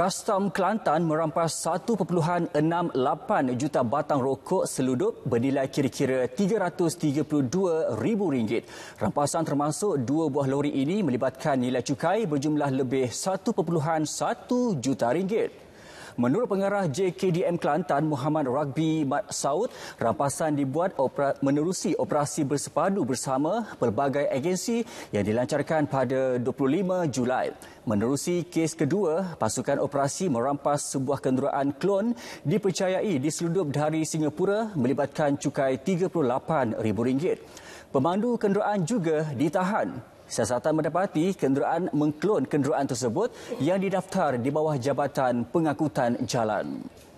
Kastam Kelantan merampas 1.68 juta batang rokok seludup bernilai kira-kira RM332,000. Rampasan termasuk dua buah lori ini melibatkan nilai cukai berjumlah lebih 1.1 juta ringgit. Menurut pengarah JKDM Kelantan, Muhammad Ragbi Mat Saud, rampasan dibuat opera- menerusi operasi bersepadu bersama pelbagai agensi yang dilancarkan pada 25 Julai. Menerusi kes kedua, pasukan operasi merampas sebuah kenderaan klon dipercayai diseludup dari Singapura melibatkan cukai RM38,000. Pemandu kenderaan juga ditahan. Siasatan mendapati kenderaan mengklon kenderaan tersebut yang didaftar di bawah Jabatan pengakutan Jalan.